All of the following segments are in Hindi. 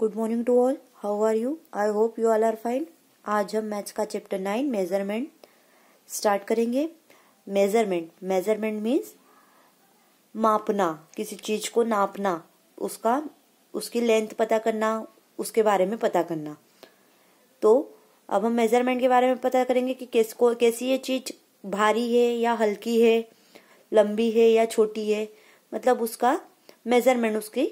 good morning to all how are you I hope you all are fine आज हम मैथ्स का चैप्टर नाइन मेजरमेंट स्टार्ट करेंगे मेजरमेंट मेजरमेंट मीन्स मापना किसी चीज को नापना उसका उसकी लेंथ पता करना उसके बारे में पता करना तो अब हम मेजरमेंट के बारे में पता करेंगे कि किस को कैसी ये चीज भारी है या हल्की है लंबी है या छोटी है मतलब उसका मेजरमेंट उसकी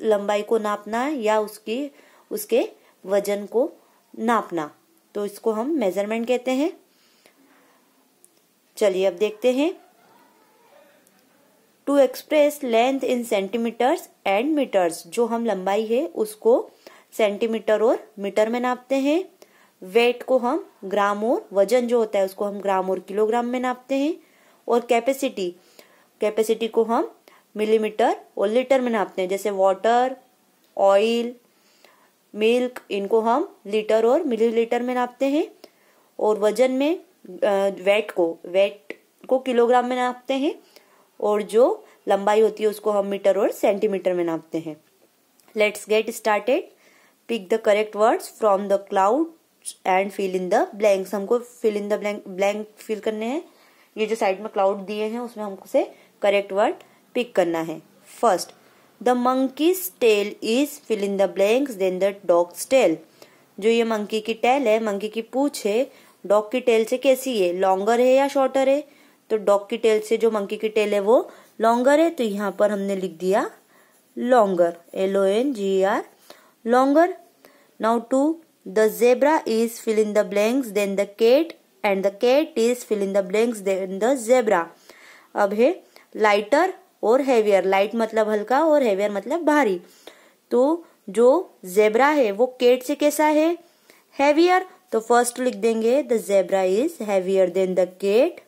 लंबाई को नापना या उसकी उसके वजन को नापना तो इसको हम मेजरमेंट कहते हैं चलिए अब देखते हैं to express length in centimetres and metres जो हम लंबाई है उसको सेंटीमीटर और मीटर में नापते हैं वेट को हम ग्राम और वजन जो होता है उसको हम ग्राम और किलोग्राम में नापते हैं और कैपेसिटी कैपेसिटी को हम मिलीमीटर और लीटर में नापते हैं जैसे वाटर ऑयल मिल्क इनको हम लीटर और मिलीलीटर में नापते हैं और वजन में वेट को वेट को किलोग्राम में नापते हैं और जो लंबाई होती है उसको हम मीटर और सेंटीमीटर में नापते हैं let's get started pick the correct words from the cloud and fill in the blanks हमको fill in the blank blank fill करने हैं ये जो साइड में क्लाउड दिए हैं उसमें हमको से करेक्ट वर्ड पिक करना है first the monkey tail is fill in the blanks then the dog's tail जो ये मंकी की टेल है मंकी की पूछ है डॉग की टेल से कैसी है लॉन्गर है या शॉर्टर है तो डॉग की टेल से जो मंकी की टेल है वो लॉन्गर है तो यहाँ पर हमने लिख दिया longer L O N G R longer now to the zebra is fill in the blanks then the cat and the cat is fill in the blanks then the zebra अब है लाइटर और हैवियर लाइट मतलब हल्का और हैवियर मतलब भारी तो जो जेबरा है वो केट से कैसा है हैवियर तो फर्स्ट लिख देंगे the zebra is heavier then the cat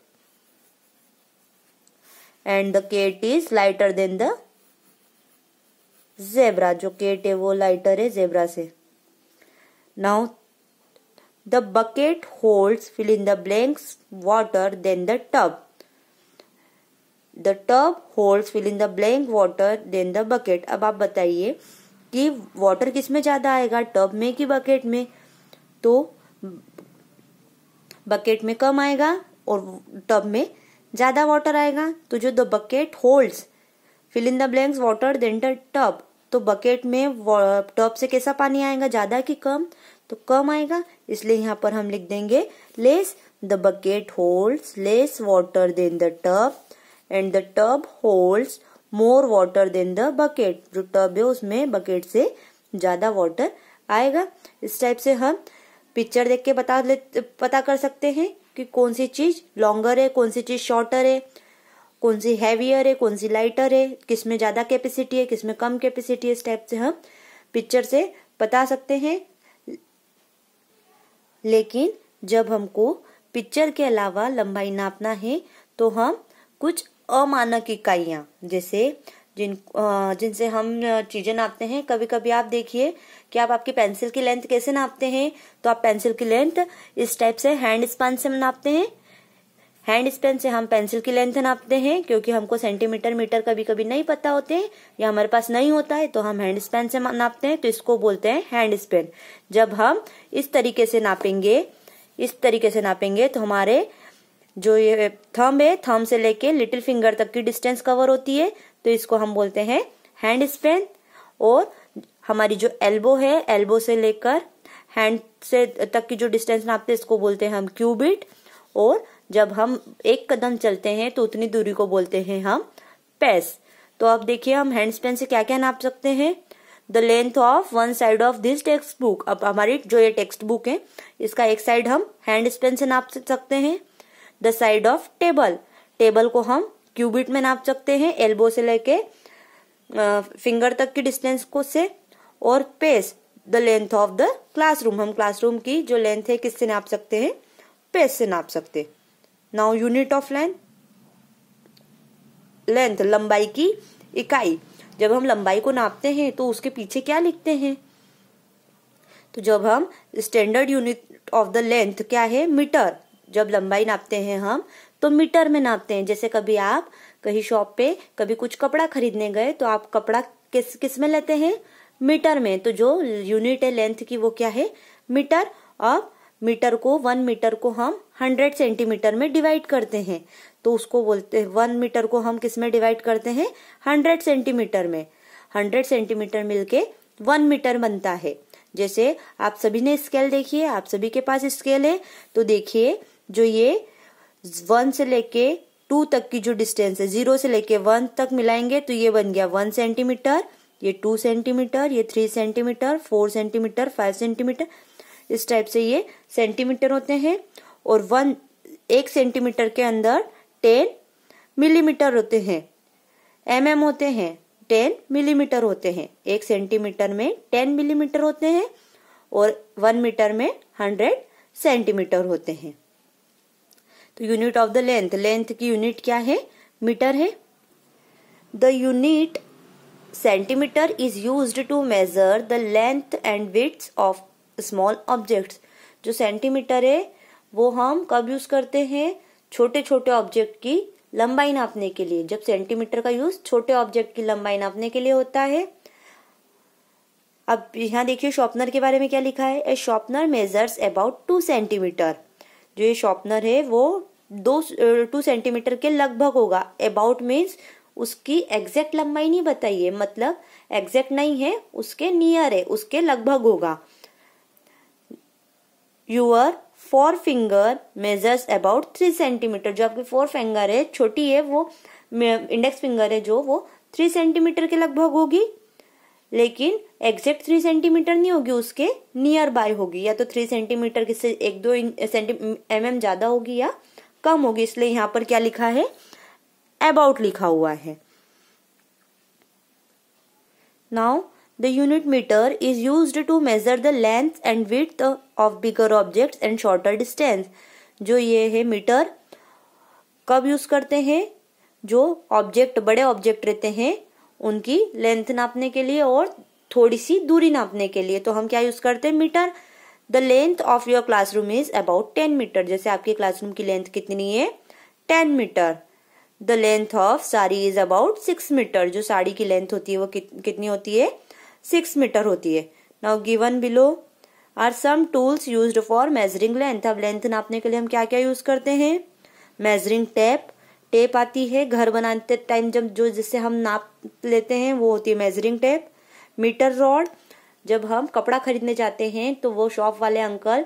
and the cat is lighter then the zebra जो केट है वो लाइटर है जेबरा से now the bucket holds fill in the blanks water then the tub the tub hold fill in the blank water then the bucket अब आप बताइए कि वाटर किस में ज्यादा आएगा टब में कि बकेट में तो बकेट में कम आएगा और टब में ज्यादा वाटर आएगा तो जो the bucket holds fill in the blanks water then the tub तो बकेट में टब से कैसा पानी आएगा ज्यादा कि कम तो कम आएगा इसलिए यहाँ पर हम लिख देंगे less the bucket holds less water then the tub and the tub holds more water then the bucket जो टब है उसमें बकेट से ज़्यादा वाटर आएगा इस टाइप से हम पिक्चर देख के बता ले पता कर सकते हैं कि कौन सी चीज़ लॉन्गर है कौन सी चीज़ शॉर्टर है कौन सी हैवियर है कौन सी लाइटर है किसमें ज़्यादा कैपेसिटी है किसमें कम कैपेसिटी है इस टाइप से हम पिक्चर से बता सकते हैं लेकिन जब हमको पिक्चर के अलावा लंबाई नापना है तो हम कुछ अमानक इकाइया जैसे जिन जिनसे हम चीज़ें नापते हैं कभी कभी आप देखिए कि आप आपकी पेंसिल की लेंथ कैसे नापते हैं तो आप पेंसिल की लेंथ इस टाइप से हैंड स्पैन से नापते हैं हैंड स्पेन से हम पेंसिल की लेंथ नापते हैं क्योंकि हमको सेंटीमीटर मीटर कभी कभी नहीं पता होते हैं या हमारे पास नहीं होता है तो हम हैंड स्पेन से नापते हैं तो इसको बोलते हैं हैंड स्पेन जब हम इस तरीके से नापेंगे इस तरीके से नापेंगे तो हमारे जो ये थम है थम से लेके लिटिल फिंगर तक की डिस्टेंस कवर होती है तो इसको हम बोलते हैं हैंड स्पेंथ और हमारी जो एल्बो है एल्बो से लेकर हैंड से तक की जो डिस्टेंस नापते हैं इसको बोलते हैं हम क्यूबिट और जब हम एक कदम चलते हैं तो उतनी दूरी को बोलते हैं हम पैस तो आप देखिए हम हैंड स्पेन से क्या क्या नाप सकते हैं the length of one side of this textbook अब हमारी जो ये टेक्स्ट बुक है इसका एक साइड हम हैंड स्पेन से नाप सकते हैं the side of table table को हम क्यूबिट में नाप सकते हैं एल्बो से लेके फिंगर तक की डिस्टेंस को से और pace the length of the classroom हम क्लासरूम की जो लेंथ है किससे नाप सकते हैं पेस से नाप सकते now unit of length length लंबाई की इकाई जब हम लंबाई को नापते हैं तो उसके पीछे क्या लिखते हैं तो जब हम standard unit of the length क्या है मीटर जब लंबाई नापते हैं हम तो मीटर में नापते हैं जैसे कभी आप कहीं शॉप पे कभी कुछ कपड़ा खरीदने गए तो आप कपड़ा किस किस में लेते हैं मीटर में तो जो यूनिट है लेंथ की वो क्या है मीटर और मीटर को वन मीटर को हम हंड्रेड सेंटीमीटर में डिवाइड करते हैं तो उसको बोलते हैं वन मीटर को हम किस में डिवाइड करते हैं हंड्रेड सेंटीमीटर में हंड्रेड सेंटीमीटर मिलके वन मीटर बनता है जैसे आप सभी ने स्केल देखिए आप सभी के पास स्केल है तो देखिए जो ये वन से लेके टू तक की जो डिस्टेंस है जीरो से लेके वन तक मिलाएंगे तो ये बन गया वन सेंटीमीटर ये टू सेंटीमीटर ये three centimetre four centimetre five centimetre इस टाइप से ये सेंटीमीटर होते हैं और वन एक सेंटीमीटर के अंदर टेन मिलीमीटर होते हैं एम mm होते हैं टेन मिलीमीटर होते हैं एक सेंटीमीटर में टेन मिलीमीटर होते हैं और वन मीटर में हंड्रेड सेंटीमीटर होते हैं तो unit of the length length की यूनिट क्या है मीटर है the unit centimetre is use to measure the length and widths of small objects जो सेंटीमीटर है वो हम कब यूज करते हैं छोटे छोटे ऑब्जेक्ट की लंबाई नापने के लिए जब सेंटीमीटर का यूज छोटे ऑब्जेक्ट की लंबाई नापने के लिए होता है अब यहाँ देखिए शॉर्पनर के बारे में क्या लिखा है a sharpener measures about two centimetre जो ये शॉर्पनर है वो दो टू सेंटीमीटर के लगभग होगा अबाउट मीन्स उसकी एग्जैक्ट लंबाई नहीं बताइए मतलब एग्जैक्ट नहीं है उसके नियर है उसके लगभग होगा your four finger measures about three centimetre जो आपकी फोर फिंगर है छोटी है वो इंडेक्स फिंगर है जो वो थ्री सेंटीमीटर के लगभग होगी लेकिन एग्जैक्ट थ्री सेंटीमीटर नहीं होगी उसके नियर बाय होगी या तो थ्री सेंटीमीटर किससे एक दो एम एम mm ज्यादा होगी या कम होगी इसलिए यहाँ पर क्या लिखा है अबाउट लिखा हुआ है now the unit metre is use to measure the length and width of bigger object and shorter distance जो ये है मीटर कब यूज करते हैं जो ऑब्जेक्ट बड़े ऑब्जेक्ट रहते हैं उनकी लेंथ नापने के लिए और थोड़ी सी दूरी नापने के लिए तो हम क्या यूज करते हैं metre the length of your classroom is about ten metre जैसे आपके क्लासरूम की लेंथ कितनी है ten metre the length of sari is about six metre जो साड़ी की लेंथ होती है वो कितनी होती है सिक्स मीटर होती है now given below are some tools use for measuring length अब लेंथ नापने के लिए हम क्या क्या यूज करते हैं मेजरिंग टेप टेप आती है घर बनाते टाइम जब जो जिससे हम नाप लेते हैं वो होती है मेजरिंग टेप मीटर रॉड जब हम कपड़ा खरीदने जाते हैं तो वो शॉप वाले अंकल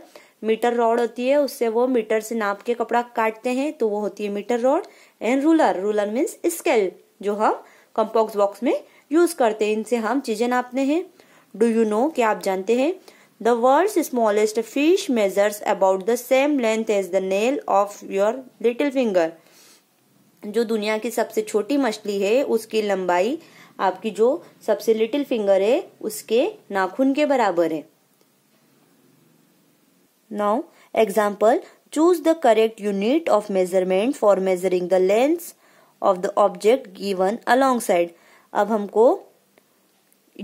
मीटर रॉड होती है उससे वो मीटर से नाप के कपड़ा काटते हैं तो वो होती है metre rod and ruler ruler means scale जो हम कंपॉक्स बॉक्स में यूज करते हैं इनसे हम चीजें नापते हैं डू यू नो क्या आप जानते हैं the world smallest fish measures about the same length as the nail of your little finger जो दुनिया की सबसे छोटी मछली है उसकी लंबाई आपकी जो सबसे लिटिल फिंगर है उसके नाखून के बराबर है now example choose the correct unit of measurement for measuring the length of the object given alongside अब हमको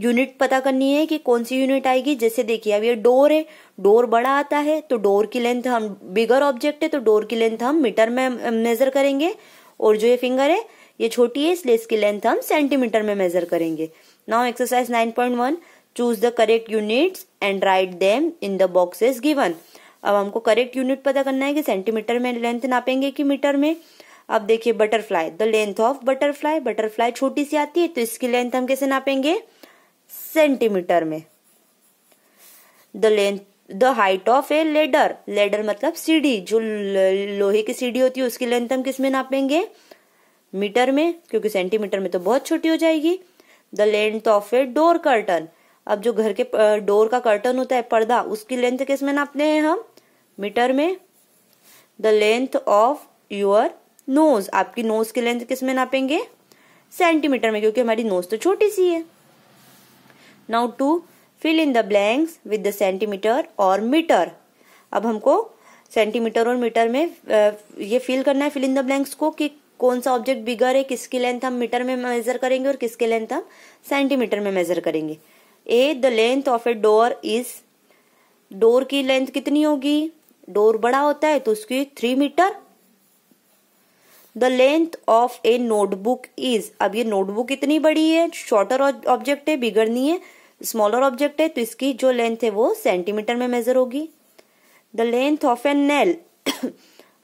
यूनिट पता करनी है कि कौन सी यूनिट आएगी जैसे देखिए अब ये डोर है डोर बड़ा आता है तो डोर की लेंथ हम बिगर ऑब्जेक्ट है तो डोर की लेंथ हम मीटर में मेजर करेंगे और जो ये फिंगर है ये छोटी है इसलिए इसकी लेंथ हम सेंटीमीटर में मेजर करेंगे now exercise 9.1 choose the correct units and write them in the boxes given अब हमको करेक्ट यूनिट पता करना है कि सेंटीमीटर में लेंथ नापेंगे कि मीटर में अब देखिए butterfly the length of butterfly butterfly छोटी सी आती है तो इसकी लेंथ हम कैसे नापेंगे सेंटीमीटर में the length the height of a ladder ladder मतलब सीढ़ी जो लोहे की सीढ़ी होती है उसकी लेंथ हम किस में नापेंगे मीटर में क्योंकि सेंटीमीटर में तो बहुत छोटी हो जाएगी the length of a door curtain अब जो घर के डोर का कर्टन होता है पर्दा उसकी लेंथ किस में नापते हैं हम मीटर में the length of your nose आपकी नोज की लेंथ किस में नापेंगे सेंटीमीटर में क्योंकि हमारी नोज तो छोटी सी है now to fill in the blanks with the centimetre और मीटर अब हमको सेंटीमीटर और मीटर में ये फिल करना है फिल इन द ब्लैंक्स को कि कौन सा ऑब्जेक्ट बिगर है किसकी लेंथ हम मीटर में मेजर करेंगे और किसके लेंथ हम सेंटीमीटर में मेजर करेंगे A the length of a door is door की लेंथ कितनी होगी डोर बड़ा होता है तो उसकी three metre the length of a notebook is अब ये नोटबुक इतनी बड़ी है शॉर्टर ऑब्जेक्ट है बिगड़नी है स्मॉलर ऑब्जेक्ट है तो इसकी जो लेंथ है वो सेंटीमीटर में मेजर होगी the length of an nail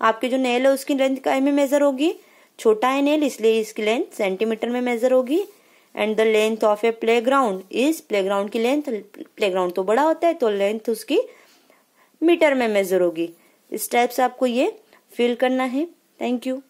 आपके जो नेल है उसकी लेंथ का में मेजर होगी छोटा है नेल इसलिए इसकी लेंथ सेंटीमीटर में मेजर होगी and the length of a playground इस प्ले ग्राउंड की लेंथ प्ले ग्राउंड तो बड़ा होता है तो लेंथ उसकी मीटर में मेजर होगी इस टाइप से आपको ये फिल करना है थैंक यू